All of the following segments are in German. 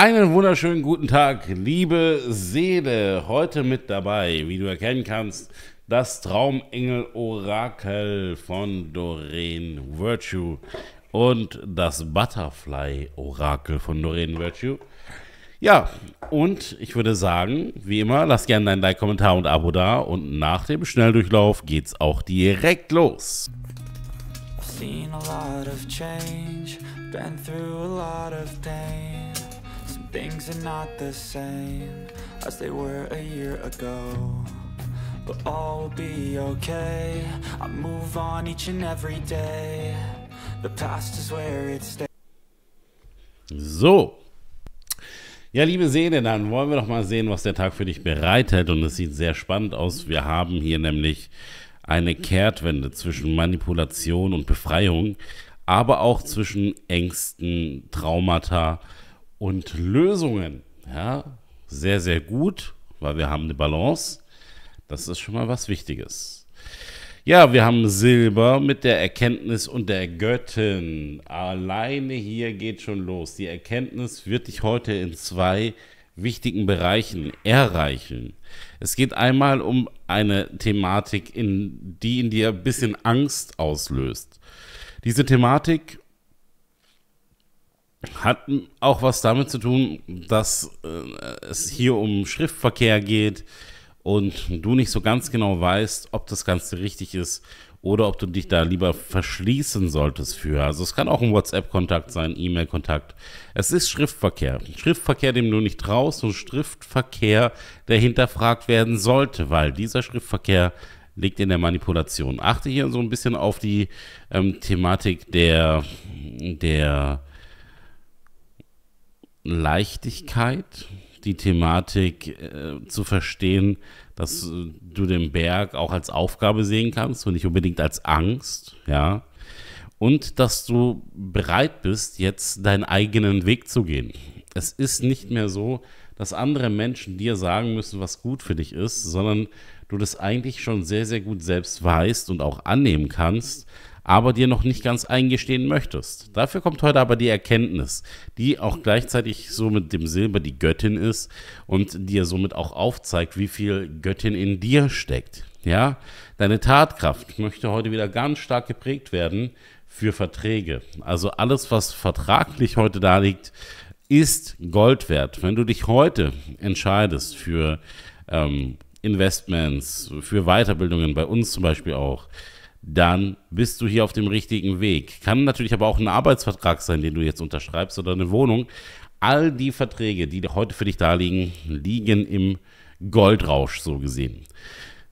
Einen wunderschönen guten Tag, liebe Seele. Heute mit dabei, wie du erkennen kannst, das Traumengel-Orakel von Doreen Virtue und das Butterfly-Orakel von Doreen Virtue. Ja, und ich würde sagen, wie immer, lass gerne dein Like, Kommentar und Abo da und nach dem Schnelldurchlauf geht's auch direkt los. Seen a lot of change, been through a lot of pain. Things are not the same as they were a year ago But all will be okay I move on each and every day The past is where it stays So, ja, liebe Seele, dann wollen wir doch mal sehen, was der Tag für dich bereithält. Und es sieht sehr spannend aus. Wir haben hier nämlich eine Kehrtwende zwischen Manipulation und Befreiung, aber auch zwischen Ängsten, Traumata, und Lösungen. Ja, sehr, sehr gut, weil wir haben eine Balance. Das ist schon mal was Wichtiges. Ja, wir haben Silber mit der Erkenntnis und der Göttin. Alleine hier geht schon los. Die Erkenntnis wird dich heute in zwei wichtigen Bereichen erreichen. Es geht einmal um eine Thematik, in, die in dir ein bisschen Angst auslöst. Diese Thematik hat auch was damit zu tun, dass äh, es hier um Schriftverkehr geht und du nicht so ganz genau weißt, ob das Ganze richtig ist oder ob du dich da lieber verschließen solltest für. Also es kann auch ein WhatsApp-Kontakt sein, E-Mail-Kontakt. Es ist Schriftverkehr. Schriftverkehr, dem du nicht traust und Schriftverkehr, der hinterfragt werden sollte, weil dieser Schriftverkehr liegt in der Manipulation. Achte hier so ein bisschen auf die ähm, Thematik der, der Leichtigkeit, die Thematik äh, zu verstehen, dass äh, du den Berg auch als Aufgabe sehen kannst und nicht unbedingt als Angst, ja. Und dass du bereit bist, jetzt deinen eigenen Weg zu gehen. Es ist nicht mehr so, dass andere Menschen dir sagen müssen, was gut für dich ist, sondern du das eigentlich schon sehr, sehr gut selbst weißt und auch annehmen kannst, aber dir noch nicht ganz eingestehen möchtest. Dafür kommt heute aber die Erkenntnis, die auch gleichzeitig so mit dem Silber die Göttin ist und dir somit auch aufzeigt, wie viel Göttin in dir steckt. Ja, deine Tatkraft möchte heute wieder ganz stark geprägt werden für Verträge. Also alles, was vertraglich heute da liegt, ist Gold wert. Wenn du dich heute entscheidest für ähm, Investments, für Weiterbildungen, bei uns zum Beispiel auch, dann bist du hier auf dem richtigen Weg. Kann natürlich aber auch ein Arbeitsvertrag sein, den du jetzt unterschreibst oder eine Wohnung. All die Verträge, die heute für dich da liegen, liegen im Goldrausch so gesehen.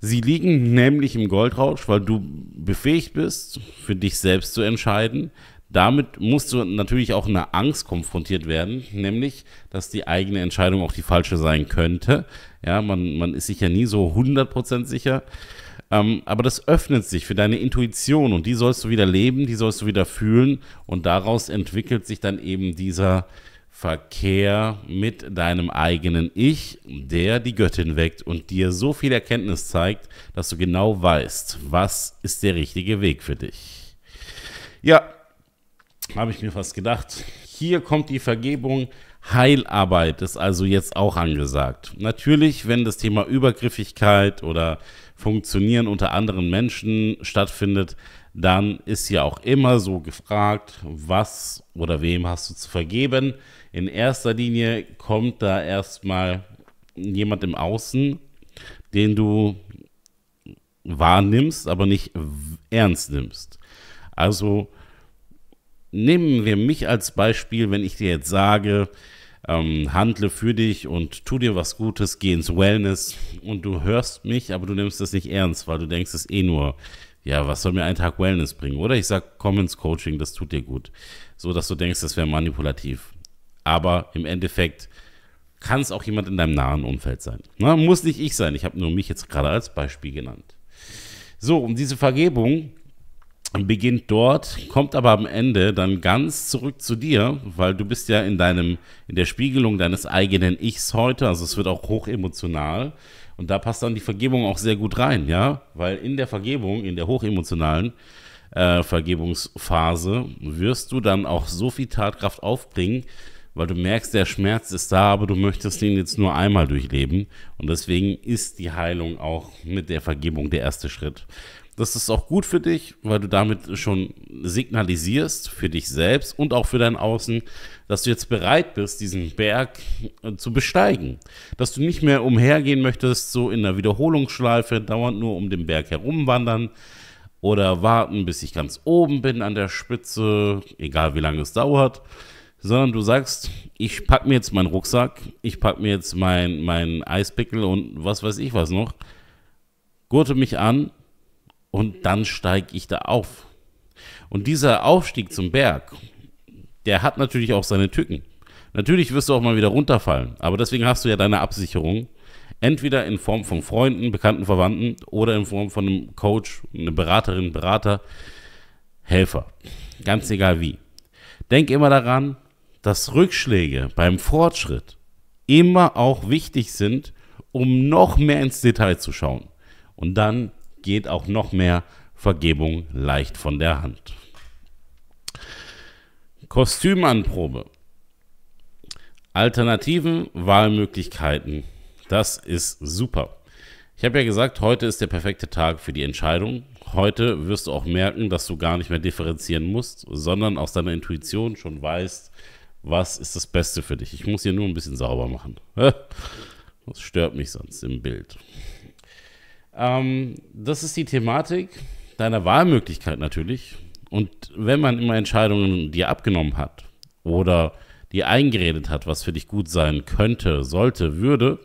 Sie liegen nämlich im Goldrausch, weil du befähigt bist, für dich selbst zu entscheiden. Damit musst du natürlich auch einer Angst konfrontiert werden, nämlich, dass die eigene Entscheidung auch die falsche sein könnte. Ja, man, man ist sich ja nie so 100% sicher. Ähm, aber das öffnet sich für deine Intuition und die sollst du wieder leben, die sollst du wieder fühlen und daraus entwickelt sich dann eben dieser Verkehr mit deinem eigenen Ich, der die Göttin weckt und dir so viel Erkenntnis zeigt, dass du genau weißt, was ist der richtige Weg für dich. Ja, habe ich mir fast gedacht. Hier kommt die Vergebung. Heilarbeit ist also jetzt auch angesagt. Natürlich, wenn das Thema Übergriffigkeit oder Funktionieren unter anderen Menschen stattfindet, dann ist ja auch immer so gefragt, was oder wem hast du zu vergeben. In erster Linie kommt da erstmal jemand im Außen, den du wahrnimmst, aber nicht ernst nimmst. Also nehmen wir mich als Beispiel, wenn ich dir jetzt sage, ähm, handle für dich und tu dir was Gutes, geh ins Wellness und du hörst mich, aber du nimmst das nicht ernst, weil du denkst, es eh nur, ja, was soll mir ein Tag Wellness bringen? Oder ich sag, komm ins Coaching, das tut dir gut. So, dass du denkst, das wäre manipulativ. Aber im Endeffekt kann es auch jemand in deinem nahen Umfeld sein. Na, muss nicht ich sein, ich habe nur mich jetzt gerade als Beispiel genannt. So, um diese Vergebung beginnt dort, kommt aber am Ende dann ganz zurück zu dir, weil du bist ja in deinem, in der Spiegelung deines eigenen Ichs heute, also es wird auch hoch emotional. Und da passt dann die Vergebung auch sehr gut rein, ja? Weil in der Vergebung, in der hochemotionalen äh, Vergebungsphase, wirst du dann auch so viel Tatkraft aufbringen, weil du merkst, der Schmerz ist da, aber du möchtest ihn jetzt nur einmal durchleben. Und deswegen ist die Heilung auch mit der Vergebung der erste Schritt. Das ist auch gut für dich, weil du damit schon signalisierst für dich selbst und auch für dein Außen, dass du jetzt bereit bist, diesen Berg äh, zu besteigen. Dass du nicht mehr umhergehen möchtest, so in der Wiederholungsschleife, dauernd nur um den Berg herumwandern oder warten, bis ich ganz oben bin an der Spitze, egal wie lange es dauert, sondern du sagst, ich packe mir jetzt meinen Rucksack, ich packe mir jetzt meinen mein Eispickel und was weiß ich was noch, gurte mich an und dann steige ich da auf. Und dieser Aufstieg zum Berg, der hat natürlich auch seine Tücken. Natürlich wirst du auch mal wieder runterfallen, aber deswegen hast du ja deine Absicherung. Entweder in Form von Freunden, bekannten Verwandten oder in Form von einem Coach, einer Beraterin, Berater, Helfer. Ganz egal wie. Denk immer daran, dass Rückschläge beim Fortschritt immer auch wichtig sind, um noch mehr ins Detail zu schauen. Und dann geht auch noch mehr Vergebung leicht von der Hand. Kostümanprobe. Alternativen Wahlmöglichkeiten. Das ist super. Ich habe ja gesagt, heute ist der perfekte Tag für die Entscheidung. Heute wirst du auch merken, dass du gar nicht mehr differenzieren musst, sondern aus deiner Intuition schon weißt, was ist das Beste für dich. Ich muss hier nur ein bisschen sauber machen. Das stört mich sonst im Bild. Ähm, das ist die Thematik deiner Wahlmöglichkeit natürlich. Und wenn man immer Entscheidungen dir abgenommen hat oder dir eingeredet hat, was für dich gut sein könnte, sollte, würde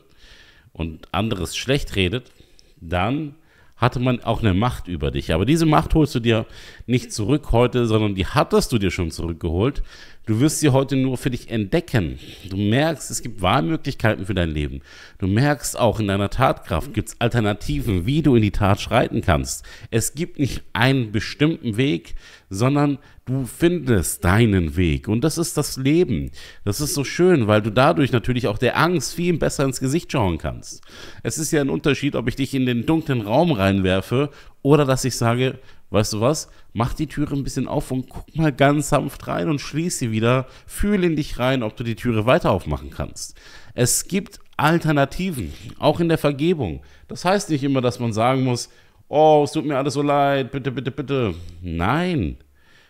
und anderes schlecht redet, dann hatte man auch eine Macht über dich. Aber diese Macht holst du dir nicht zurück heute, sondern die hattest du dir schon zurückgeholt Du wirst sie heute nur für dich entdecken. Du merkst, es gibt Wahlmöglichkeiten für dein Leben. Du merkst auch, in deiner Tatkraft gibt es Alternativen, wie du in die Tat schreiten kannst. Es gibt nicht einen bestimmten Weg, sondern du findest deinen Weg. Und das ist das Leben. Das ist so schön, weil du dadurch natürlich auch der Angst viel besser ins Gesicht schauen kannst. Es ist ja ein Unterschied, ob ich dich in den dunklen Raum reinwerfe oder dass ich sage, weißt du was, mach die Türe ein bisschen auf und guck mal ganz sanft rein und schließ sie wieder. Fühl in dich rein, ob du die Türe weiter aufmachen kannst. Es gibt Alternativen, auch in der Vergebung. Das heißt nicht immer, dass man sagen muss, oh, es tut mir alles so leid, bitte, bitte, bitte. Nein.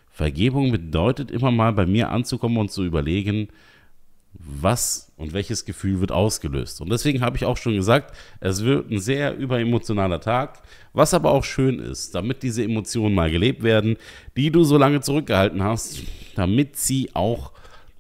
Vergebung bedeutet immer mal bei mir anzukommen und zu überlegen, was und welches Gefühl wird ausgelöst. Und deswegen habe ich auch schon gesagt, es wird ein sehr überemotionaler Tag, was aber auch schön ist, damit diese Emotionen mal gelebt werden, die du so lange zurückgehalten hast, damit sie auch,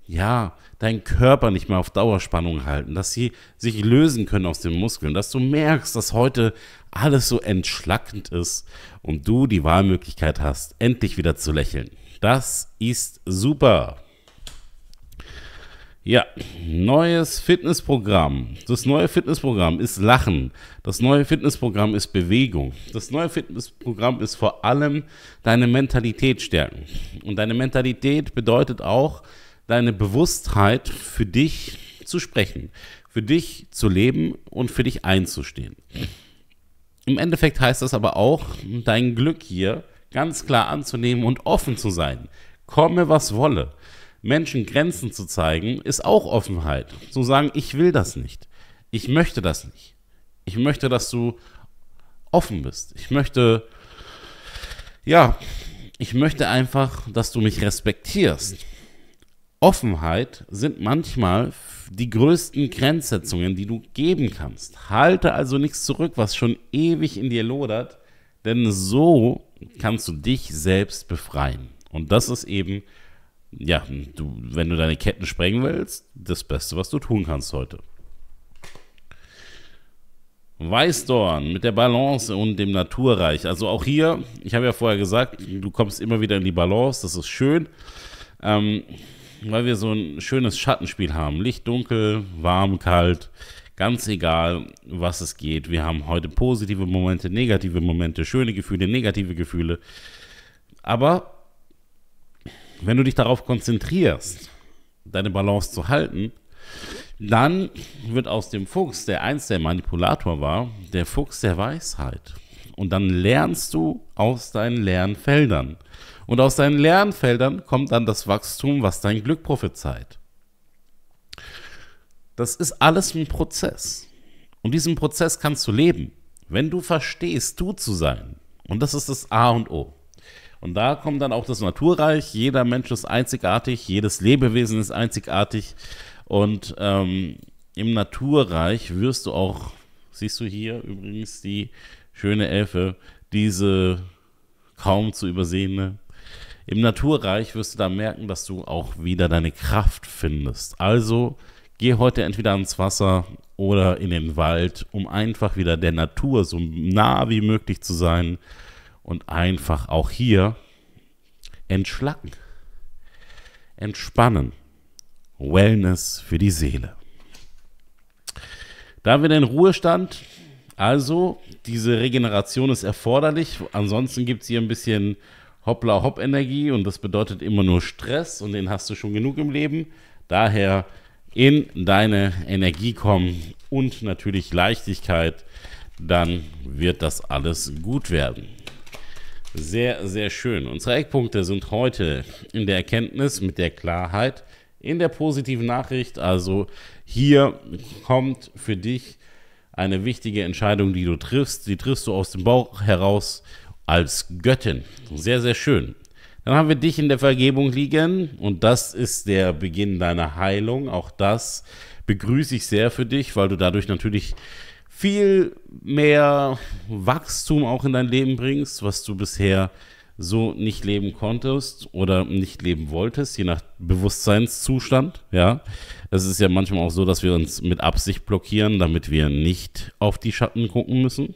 ja, deinen Körper nicht mehr auf Dauerspannung halten, dass sie sich lösen können aus den Muskeln, dass du merkst, dass heute alles so entschlackend ist und du die Wahlmöglichkeit hast, endlich wieder zu lächeln. Das ist super. Ja, neues Fitnessprogramm. Das neue Fitnessprogramm ist Lachen. Das neue Fitnessprogramm ist Bewegung. Das neue Fitnessprogramm ist vor allem deine Mentalität stärken. Und deine Mentalität bedeutet auch, deine Bewusstheit für dich zu sprechen, für dich zu leben und für dich einzustehen. Im Endeffekt heißt das aber auch, dein Glück hier ganz klar anzunehmen und offen zu sein. Komme, was wolle. Menschen Grenzen zu zeigen, ist auch Offenheit. Zu sagen, ich will das nicht. Ich möchte das nicht. Ich möchte, dass du offen bist. Ich möchte, ja, ich möchte einfach, dass du mich respektierst. Offenheit sind manchmal die größten Grenzsetzungen, die du geben kannst. Halte also nichts zurück, was schon ewig in dir lodert, denn so kannst du dich selbst befreien. Und das ist eben ja, du, wenn du deine Ketten sprengen willst, das Beste, was du tun kannst heute. Weißdorn mit der Balance und dem Naturreich. Also auch hier, ich habe ja vorher gesagt, du kommst immer wieder in die Balance, das ist schön, ähm, weil wir so ein schönes Schattenspiel haben. Licht, dunkel, warm, kalt, ganz egal, was es geht. Wir haben heute positive Momente, negative Momente, schöne Gefühle, negative Gefühle. Aber wenn du dich darauf konzentrierst, deine Balance zu halten, dann wird aus dem Fuchs, der einst der Manipulator war, der Fuchs der Weisheit. Und dann lernst du aus deinen Lernfeldern. Und aus deinen Lernfeldern kommt dann das Wachstum, was dein Glück prophezeit. Das ist alles ein Prozess. Und diesen Prozess kannst du leben, wenn du verstehst, du zu sein. Und das ist das A und O. Und da kommt dann auch das Naturreich. Jeder Mensch ist einzigartig, jedes Lebewesen ist einzigartig. Und ähm, im Naturreich wirst du auch, siehst du hier übrigens die schöne Elfe, diese kaum zu übersehene. Im Naturreich wirst du da merken, dass du auch wieder deine Kraft findest. Also geh heute entweder ans Wasser oder in den Wald, um einfach wieder der Natur so nah wie möglich zu sein und einfach auch hier entschlacken, entspannen. Wellness für die Seele. Da haben wir den Ruhestand, also diese Regeneration ist erforderlich. Ansonsten gibt es hier ein bisschen Hoppla-Hopp-Energie und das bedeutet immer nur Stress und den hast du schon genug im Leben. Daher in deine Energie kommen und natürlich Leichtigkeit, dann wird das alles gut werden. Sehr, sehr schön. Unsere Eckpunkte sind heute in der Erkenntnis mit der Klarheit, in der positiven Nachricht. Also hier kommt für dich eine wichtige Entscheidung, die du triffst. Die triffst du aus dem Bauch heraus als Göttin. Sehr, sehr schön. Dann haben wir dich in der Vergebung liegen und das ist der Beginn deiner Heilung. Auch das begrüße ich sehr für dich, weil du dadurch natürlich viel mehr Wachstum auch in dein Leben bringst, was du bisher so nicht leben konntest oder nicht leben wolltest, je nach Bewusstseinszustand, ja. Es ist ja manchmal auch so, dass wir uns mit Absicht blockieren, damit wir nicht auf die Schatten gucken müssen.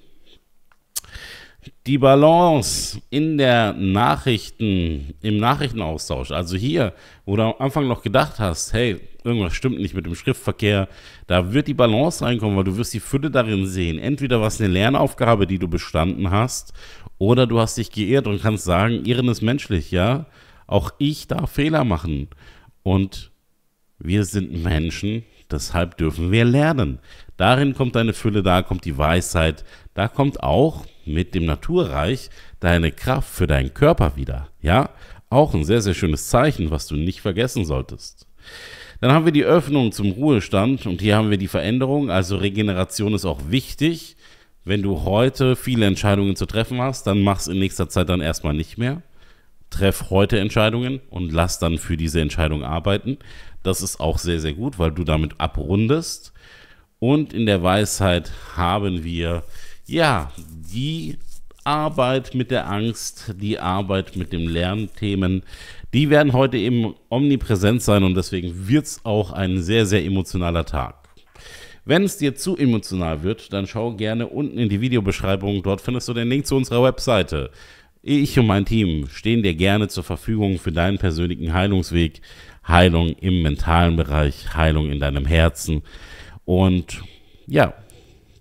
Die Balance in der Nachrichten, im Nachrichtenaustausch, also hier, wo du am Anfang noch gedacht hast, hey, irgendwas stimmt nicht mit dem Schriftverkehr. Da wird die Balance reinkommen, weil du wirst die Fülle darin sehen. Entweder war es eine Lernaufgabe, die du bestanden hast, oder du hast dich geirrt und kannst sagen, Irren ist menschlich, ja. Auch ich darf Fehler machen. Und wir sind Menschen, deshalb dürfen wir lernen. Darin kommt deine Fülle, da kommt die Weisheit, da kommt auch mit dem Naturreich deine Kraft für deinen Körper wieder. Ja, auch ein sehr, sehr schönes Zeichen, was du nicht vergessen solltest. Dann haben wir die Öffnung zum Ruhestand und hier haben wir die Veränderung. Also Regeneration ist auch wichtig. Wenn du heute viele Entscheidungen zu treffen hast, dann mach es in nächster Zeit dann erstmal nicht mehr. Treff heute Entscheidungen und lass dann für diese Entscheidung arbeiten. Das ist auch sehr, sehr gut, weil du damit abrundest. Und in der Weisheit haben wir, ja, die Arbeit mit der Angst, die Arbeit mit dem Lernthemen, die werden heute eben omnipräsent sein und deswegen wird es auch ein sehr, sehr emotionaler Tag. Wenn es dir zu emotional wird, dann schau gerne unten in die Videobeschreibung. Dort findest du den Link zu unserer Webseite. Ich und mein Team stehen dir gerne zur Verfügung für deinen persönlichen Heilungsweg. Heilung im mentalen Bereich, Heilung in deinem Herzen. Und ja,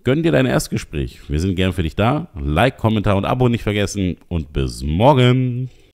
gönn dir dein Erstgespräch. Wir sind gern für dich da. Like, Kommentar und Abo nicht vergessen. Und bis morgen.